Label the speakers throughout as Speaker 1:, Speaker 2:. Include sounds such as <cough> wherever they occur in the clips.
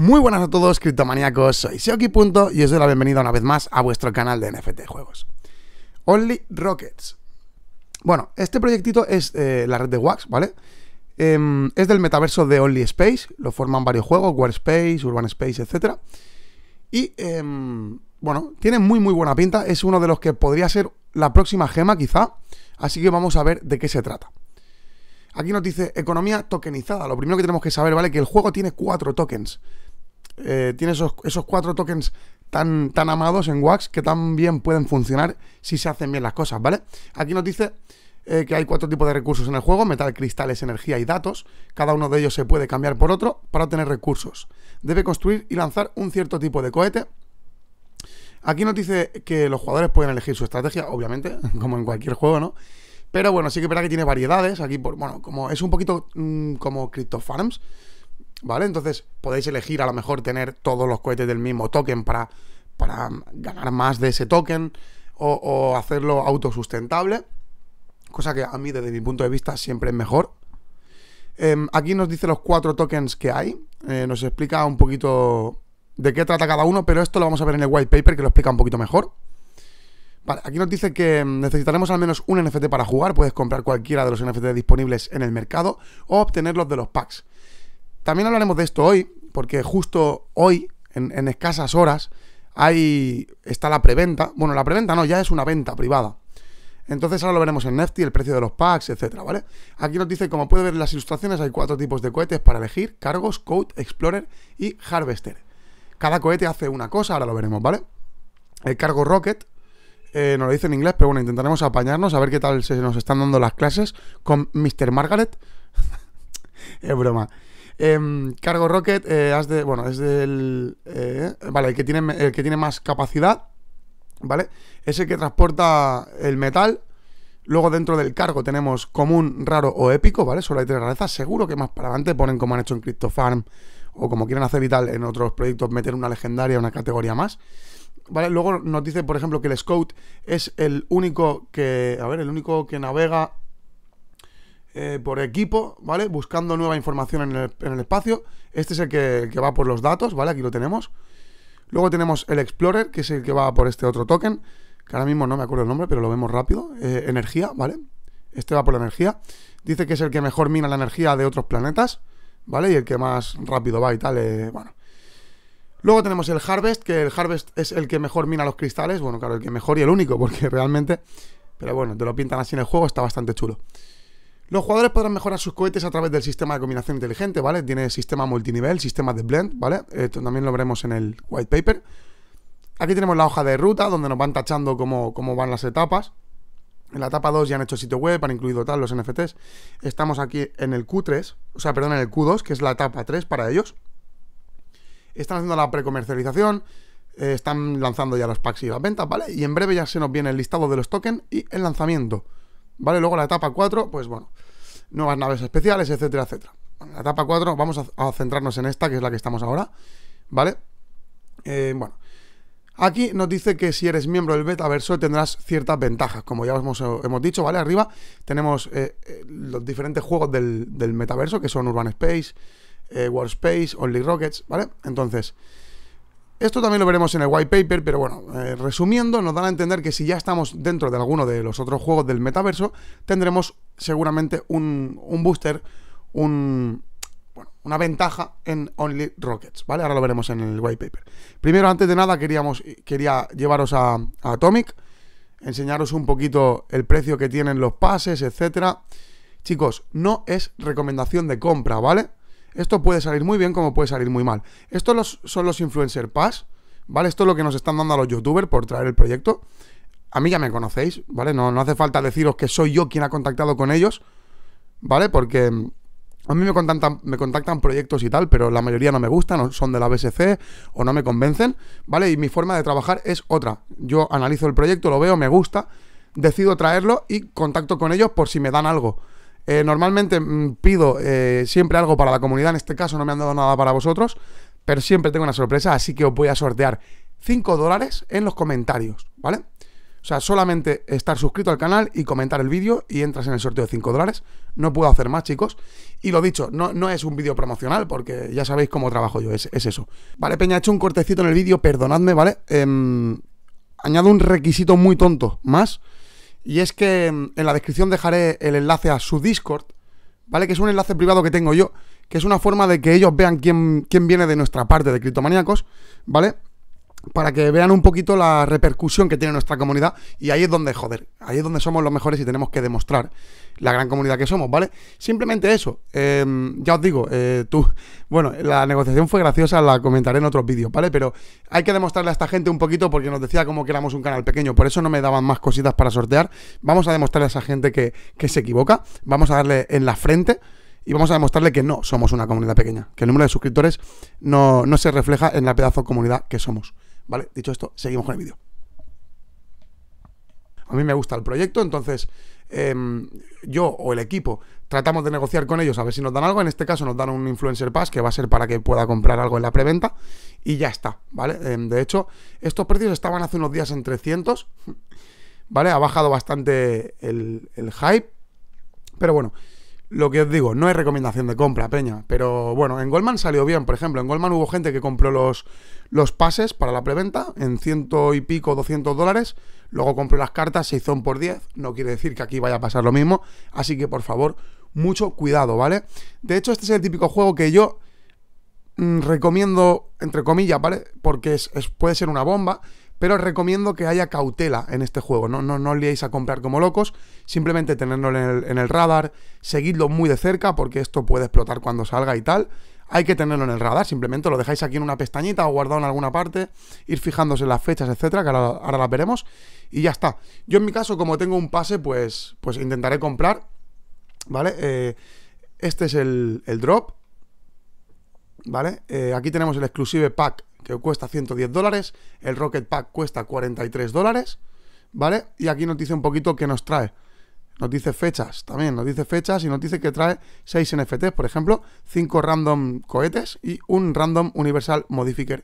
Speaker 1: Muy buenas a todos, criptomaníacos. Soy Seoki Punto y os doy la bienvenida una vez más a vuestro canal de NFT Juegos. Only Rockets. Bueno, este proyectito es eh, la red de Wax, ¿vale? Em, es del metaverso de Only Space. Lo forman varios juegos, Warspace, Urban Space, etc. Y, em, bueno, tiene muy, muy buena pinta. Es uno de los que podría ser la próxima gema, quizá. Así que vamos a ver de qué se trata. Aquí nos dice economía tokenizada. Lo primero que tenemos que saber, ¿vale? Que el juego tiene cuatro tokens eh, tiene esos, cuatro tokens tan, tan amados en Wax que también pueden funcionar si se hacen bien las cosas, ¿vale? Aquí nos dice eh, que hay cuatro tipos de recursos en el juego, metal, cristales, energía y datos. Cada uno de ellos se puede cambiar por otro para tener recursos. Debe construir y lanzar un cierto tipo de cohete. Aquí nos dice que los jugadores pueden elegir su estrategia, obviamente, <laughs> como en cualquier juego, ¿no? Pero bueno, sí que verá que tiene variedades. Aquí, bueno, como es un poquito mm, como Crypto Farms, ¿Vale? Entonces podéis elegir a lo mejor tener todos los cohetes del mismo token para, para ganar más de ese token o, hacerlo autosustentable. Cosa que a mí desde mi punto de vista siempre es mejor. Em, aquí nos dice los cuatro tokens que hay. Eh, nos explica un poquito de qué trata cada uno, pero esto lo vamos a ver en el white paper que lo explica un poquito mejor. Vale, aquí nos dice que em, necesitaremos al menos un NFT para jugar. Puedes comprar cualquiera de los NFT disponibles en el mercado o obtenerlos de los packs. También hablaremos de esto hoy, porque justo hoy, en, escasas horas, hay, está la preventa. Bueno, la preventa no, ya es una venta privada. Entonces ahora lo veremos en Nefty, el precio de los packs, etcétera, ¿vale? Aquí nos dice, como puede ver en las ilustraciones, hay cuatro tipos de cohetes para elegir: cargos, Code, Explorer y Harvester. Cada cohete hace una cosa, ahora lo veremos, ¿vale? El cargo Rocket, eh, nos lo dice en inglés, pero bueno, intentaremos apañarnos a ver qué tal se nos están dando las clases con Mr. Margaret. <laughs> es broma. Em, cargo Rocket eh, has de, bueno, es del... Eh, vale, el que, tiene, el que tiene más capacidad, ¿vale? Es el que transporta el metal. Luego dentro del cargo tenemos común, raro o épico, ¿vale? Solo hay tres rarezas. Seguro que más para adelante ponen como han hecho en Farm o como quieren hacer y en otros proyectos, meter una legendaria, una categoría más. ¿Vale? Luego nos dice, por ejemplo, que el Scout es el único que. A ver, el único que navega eh, por equipo, ¿vale? Buscando nueva información en el, espacio. Este es el que, va por los datos, ¿vale? Aquí lo tenemos. Luego tenemos el Explorer, que es el que va por este otro token, que ahora mismo no me acuerdo el nombre, pero lo vemos rápido. Eh, energía, ¿vale? Este va por la energía. Dice que es el que mejor mina la energía de otros planetas, ¿vale? Y el que más rápido va y tal, eh, bueno. Luego tenemos el Harvest, que el Harvest es el que mejor mina los cristales. Bueno, claro, el que mejor y el único, <laughs> porque realmente... Pero bueno, te lo pintan así en el juego, está bastante chulo. Los jugadores podrán mejorar sus cohetes a través del sistema de combinación inteligente, ¿vale? Tiene sistema multinivel, sistema de blend, ¿vale? Esto también lo veremos en el white paper. Aquí tenemos la hoja de ruta, donde nos van tachando cómo, cómo van las etapas. En la etapa 2 ya han hecho sitio web, han incluido tal, los NFTs. Estamos aquí en el Q3, o sea, perdón, en el Q2, que es la etapa 3 para ellos. Están haciendo la precomercialización, eh, están lanzando ya los packs y las ventas, ¿vale? Y en breve ya se nos viene el listado de los tokens y el lanzamiento. ¿vale? Luego la etapa 4, pues bueno, nuevas naves especiales, etcétera, etcétera. la etapa 4, vamos a, centrarnos en esta, que es la que estamos ahora, ¿vale? Eh, bueno, Aquí nos dice que si eres miembro del metaverso tendrás ciertas ventajas, como ya hemos, dicho, ¿vale? Arriba tenemos eh, eh, los diferentes juegos del, metaverso, que son Urban Space, World Space, Only Rockets, ¿vale? Entonces, esto también lo veremos en el white paper, pero bueno, eh, resumiendo, nos dan a entender que si ya estamos dentro de alguno de los otros juegos del metaverso, tendremos seguramente un, booster, un, bueno, una ventaja en Only Rockets, ¿vale? Ahora lo veremos en el white paper. Primero, antes de nada, queríamos, quería llevaros a, a Atomic, enseñaros un poquito el precio que tienen los pases, etcétera. Chicos, no es recomendación de compra, ¿vale? Esto puede salir muy bien como puede salir muy mal. Estos son los influencer pass, ¿vale? Esto es lo que nos están dando a los youtubers por traer el proyecto. A mí ya me conocéis, ¿vale? No, no hace falta deciros que soy yo quien ha contactado con ellos, ¿vale? Porque mm, a mí me contactan, me contactan proyectos y tal, pero la mayoría no me gustan, o son de la BSC o no me convencen, ¿vale? Y mi forma de trabajar es otra. Yo analizo el proyecto, lo veo, me gusta, decido traerlo y contacto con ellos por si me dan algo. Eh, normalmente mm, pido eh, siempre algo para la comunidad, en este caso no me han dado nada para vosotros, pero siempre tengo una sorpresa, así que os voy a sortear 5 dólares en los comentarios, ¿vale? O sea, solamente estar suscrito al canal y comentar el vídeo y entras en el sorteo de 5 dólares. No puedo hacer más, chicos. Y lo dicho, no, es un vídeo promocional porque ya sabéis cómo trabajo yo, es, eso. Vale, Peña, he hecho un cortecito en el vídeo, perdonadme, ¿vale? Em, añado un requisito muy tonto más y es que mm, en la descripción dejaré el enlace a su Discord, ¿vale? Que es un enlace privado que tengo yo, que es una forma de que ellos vean quién, quién viene de nuestra parte de Criptomaníacos, ¿vale? para que vean un poquito la repercusión que tiene nuestra comunidad y ahí es donde, joder, ahí es donde somos los mejores y tenemos que demostrar la gran comunidad que somos, ¿vale? Simplemente eso, em, ya os digo, eh, tú, bueno, la negociación fue graciosa, la comentaré en otros vídeos, ¿vale? Pero hay que demostrarle a esta gente un poquito porque nos decía como que éramos un canal pequeño, por eso no me daban más cositas para sortear, vamos a demostrarle a esa gente que, se equivoca, vamos a darle en la frente y vamos a demostrarle que no somos una comunidad pequeña, que el número de suscriptores no, no se refleja en la pedazo de comunidad que somos. ¿vale? Dicho esto, seguimos con el vídeo. A mí me gusta el proyecto, entonces em, yo o el equipo tratamos de negociar con ellos a ver si nos dan algo. En este caso nos dan un influencer pass que va a ser para que pueda comprar algo en la preventa y ya está, ¿vale? Em, de hecho, estos precios estaban hace unos días en 300, ¿vale? Ha bajado bastante el hype, pero bueno, lo que os digo, no es recomendación de compra, Peña. Pero bueno, en Goldman salió bien. Por ejemplo, en Goldman hubo gente que compró los, los pases para la preventa en ciento y pico, 200 dólares. Luego compró las cartas, se hizo por 10. No quiere decir que aquí vaya a pasar lo mismo. Así que por favor, mucho cuidado, ¿vale? De hecho, este es el típico juego que yo mm, recomiendo, entre comillas, ¿vale? Porque puede ser una bomba, pero os recomiendo que haya cautela en este juego, no, no, os liéis a comprar como locos, simplemente tenedlo en el, radar, seguidlo muy de cerca porque esto puede explotar cuando salga y tal, hay que tenerlo en el radar, simplemente lo dejáis aquí en una pestañita o guardado en alguna parte, ir fijándose en las fechas, etcétera, que ahora, la las veremos, y ya está. Yo en mi caso, como tengo un pase, pues, pues intentaré comprar, ¿vale? Eh, este es el, drop, ¿vale? Eh, aquí tenemos el exclusive pack ...que cuesta 110 dólares, el Rocket Pack cuesta 43 dólares, ¿vale? Y aquí nos dice un poquito qué nos trae. Nos dice fechas también, nos dice fechas y nos dice que trae 6 NFTs, por ejemplo, 5 random cohetes y un random universal modifier,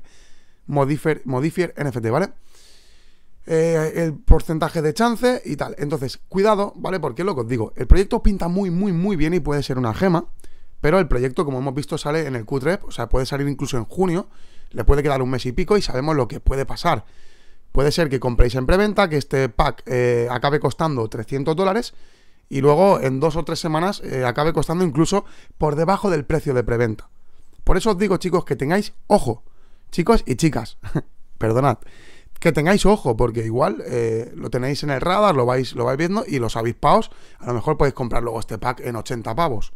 Speaker 1: modifier, modifier NFT, ¿vale? Eh, el porcentaje de chance y tal. Entonces, cuidado, ¿vale? Porque lo que os digo, el proyecto pinta muy, muy, muy bien y puede ser una gema, pero el proyecto, como hemos visto, sale en el Q3, o sea, puede salir incluso en junio, le puede quedar un mes y pico y sabemos lo que puede pasar. Puede ser que compréis en preventa, que este pack eh, acabe costando 300 dólares y luego en dos o tres semanas eh, acabe costando incluso por debajo del precio de preventa. Por eso os digo, chicos, que tengáis ojo, chicos y chicas, <laughs> perdonad, que tengáis ojo, porque igual eh, lo tenéis en el radar, lo vais, lo vais viendo y los avispaos, a lo mejor podéis comprar luego este pack en 80 pavos.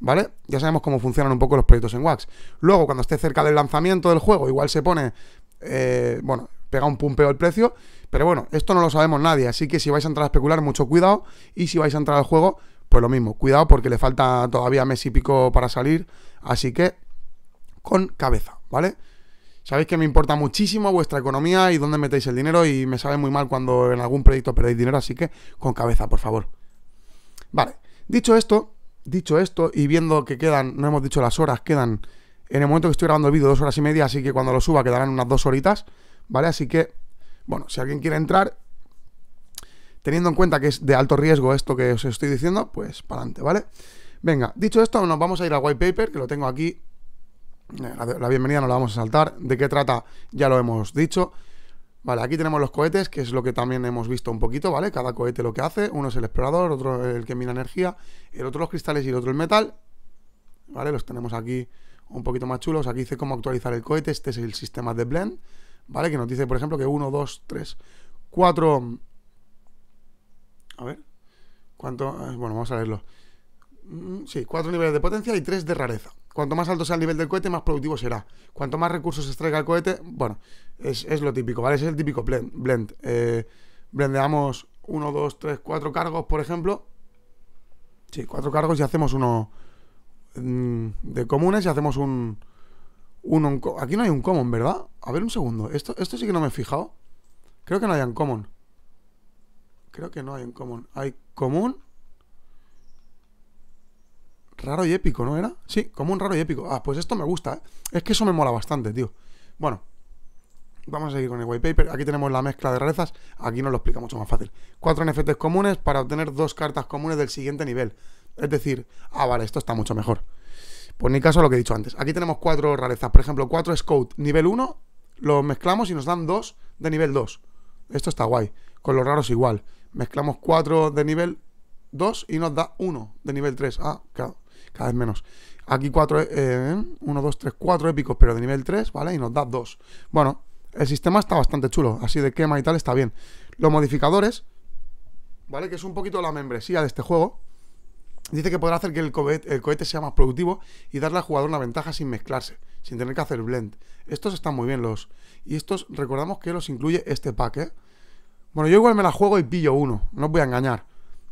Speaker 1: ¿vale? Ya sabemos cómo funcionan un poco los proyectos en Wax. Luego, cuando esté cerca del lanzamiento del juego, igual se pone, eh, bueno, pega un pumpeo el precio, pero bueno, esto no lo sabemos nadie, así que si vais a entrar a especular, mucho cuidado, y si vais a entrar al juego, pues lo mismo, cuidado porque le falta todavía mes y pico para salir, así que con cabeza, ¿vale? Sabéis que me importa muchísimo vuestra economía y dónde metéis el dinero y me sabe muy mal cuando en algún proyecto perdéis dinero, así que con cabeza, por favor. Vale, dicho esto, dicho esto y viendo que quedan, no hemos dicho las horas, quedan en el momento que estoy grabando el vídeo dos horas y media, así que cuando lo suba quedarán unas dos horitas, ¿vale? Así que, bueno, si alguien quiere entrar, teniendo en cuenta que es de alto riesgo esto que os estoy diciendo, pues para adelante, ¿vale? Venga, dicho esto, nos vamos a ir al white paper, que lo tengo aquí. Eh, la bienvenida no la vamos a saltar. ¿De qué trata? Ya lo hemos dicho. Vale, aquí tenemos los cohetes, que es lo que también hemos visto un poquito, ¿vale? Cada cohete lo que hace, uno es el explorador, otro el que mina energía, el otro los cristales y el otro el metal, ¿vale? Los tenemos aquí un poquito más chulos, aquí dice cómo actualizar el cohete, este es el sistema de blend, ¿vale? Que nos dice, por ejemplo, que 1, 2, 3, 4... A ver, ¿cuánto? Ah, bueno, vamos a leerlo. Mm, sí, cuatro niveles de potencia y tres de rareza. Cuanto más alto sea el nivel del cohete, más productivo será. Cuanto más recursos extraiga el cohete, bueno, es, lo típico, ¿vale? es el típico blend. blend. Eh, blendeamos uno, dos, tres, cuatro cargos, por ejemplo. Sí, cuatro cargos y hacemos uno mm, de comunes y hacemos un... Aquí no hay un common, ¿verdad? A ver un segundo. Esto, esto sí que no me he fijado. Creo que no hay un common. Creo que no hay un común Hay común Raro y épico, ¿no era? Sí, como un raro y épico. Ah, pues esto me gusta, ¿eh? Es que eso me mola bastante, tío. Bueno, vamos a seguir con el white paper. Aquí tenemos la mezcla de rarezas. Aquí nos lo explica mucho más fácil. Cuatro NFTs comunes para obtener dos cartas comunes del siguiente nivel. Es decir, ah, vale, esto está mucho mejor. Pues ni caso a lo que he dicho antes. Aquí tenemos cuatro rarezas. Por ejemplo, cuatro Scout nivel 1. Lo mezclamos y nos dan dos de nivel 2. Esto está guay. Con los raros igual. Mezclamos cuatro de nivel 2 y nos da uno de nivel 3. Ah, claro cada vez menos. Aquí 4, 1, 2, 3, 4 épicos, pero de nivel 3, ¿vale? Y nos da 2. Bueno, el sistema está bastante chulo, así de quema y tal está bien. Los modificadores, ¿vale? Que es un poquito la membresía de este juego. Dice que podrá hacer que el cohete, el cohete sea más productivo y darle al jugador una ventaja sin mezclarse, sin tener que hacer blend. Estos están muy bien los... Y estos, recordamos que los incluye este pack, ¿eh? Bueno, yo igual me la juego y pillo uno, no os voy a engañar.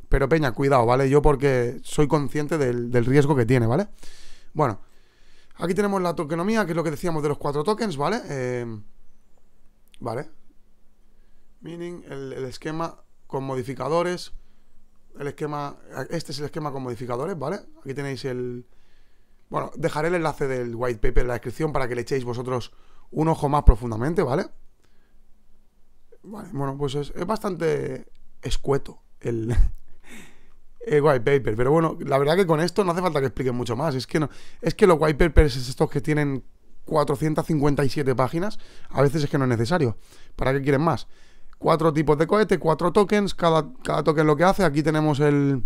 Speaker 1: Pero Peña, cuidado, ¿vale? Yo porque soy consciente del, riesgo que tiene, ¿vale? Bueno, aquí tenemos la tokenomía, que es lo que decíamos de los cuatro tokens, ¿vale? Eh, ¿Vale? Meaning, el, esquema con modificadores. El esquema. Este es el esquema con modificadores, ¿vale? Aquí tenéis el. Bueno, dejaré el enlace del white paper en la descripción para que le echéis vosotros un ojo más profundamente, ¿vale? Vale, bueno, pues es bastante escueto el, eh, white paper. Pero bueno, la verdad que con esto no hace falta que expliquen mucho más. Es que, no, es que los white papers estos que tienen 457 páginas, a veces es que no es necesario. ¿Para qué quieren más? Cuatro tipos de cohete, cuatro tokens, cada, cada token lo que hace. Aquí tenemos el,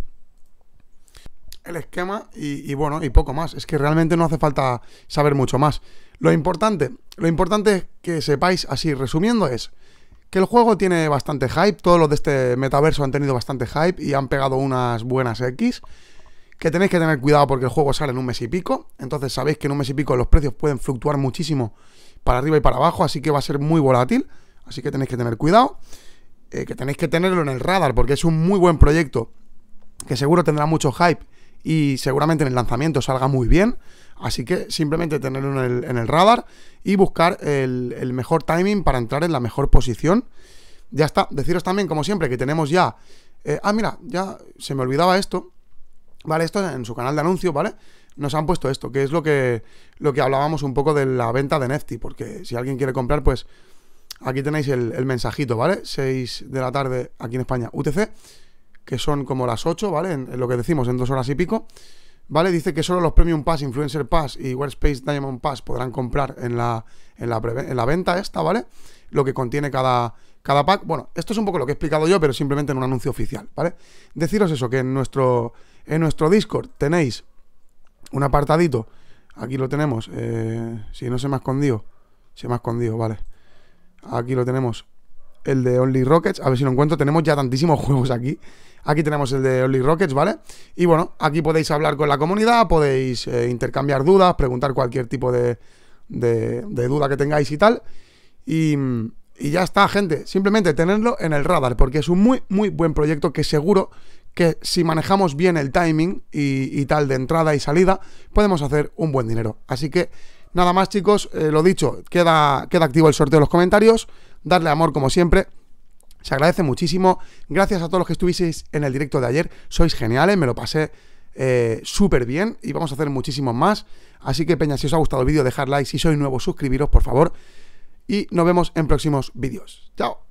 Speaker 1: el esquema y, bueno, y poco más. Es que realmente no hace falta saber mucho más. Lo importante, lo importante que sepáis así, resumiendo, es que el juego tiene bastante hype, todos los de este metaverso han tenido bastante hype y han pegado unas buenas X, que tenéis que tener cuidado porque el juego sale en un mes y pico, entonces sabéis que en un mes y pico los precios pueden fluctuar muchísimo para arriba y para abajo, así que va a ser muy volátil, así que tenéis que tener cuidado, eh, que tenéis que tenerlo en el radar porque es un muy buen proyecto que seguro tendrá mucho hype y seguramente en el lanzamiento salga muy bien. Así que simplemente tenerlo en el, radar y buscar el, mejor timing para entrar en la mejor posición. Ya está, deciros también, como siempre, que tenemos ya... Eh, ah, mira, ya se me olvidaba esto. Vale, esto en su canal de anuncio ¿vale? Nos han puesto esto, que es lo que, lo que hablábamos un poco de la venta de Nefty, porque si alguien quiere comprar, pues aquí tenéis el, el mensajito, ¿vale? 6 de la tarde aquí en España, UTC que son como las 8, ¿vale? En, lo que decimos, en dos horas y pico, ¿vale? Dice que solo los Premium Pass, Influencer Pass y Space Diamond Pass podrán comprar en la, en la, venta esta, ¿vale? Lo que contiene cada, cada pack. Bueno, esto es un poco lo que he explicado yo, pero simplemente en un anuncio oficial, ¿vale? Deciros eso, que en nuestro, en nuestro Discord tenéis un apartadito. Aquí lo tenemos. Eh, si no se me ha escondido. Se me ha escondido, vale. Aquí lo tenemos el de Only Rockets, a ver si lo encuentro. Tenemos ya tantísimos <laughs> juegos aquí. Aquí tenemos el de Only Rockets, ¿vale? Y bueno, aquí podéis hablar con la comunidad, podéis eh, intercambiar dudas, preguntar cualquier tipo de, de, duda que tengáis y tal. Y, y, ya está, gente. Simplemente tenerlo en el radar, porque es un muy, muy buen proyecto que seguro que si manejamos bien el timing y, y tal de entrada y salida, podemos hacer un buen dinero. Así que, nada más chicos, eh, lo dicho, queda, queda activo el sorteo de los comentarios darle amor como siempre. Se agradece muchísimo. Gracias a todos los que estuvisteis en el directo de ayer. Sois geniales, me lo pasé eh, súper bien y vamos a hacer muchísimos más. Así que, Peña, si os ha gustado el vídeo, dejad like. Si sois nuevo suscribiros, por favor. Y nos vemos en próximos vídeos. Chao.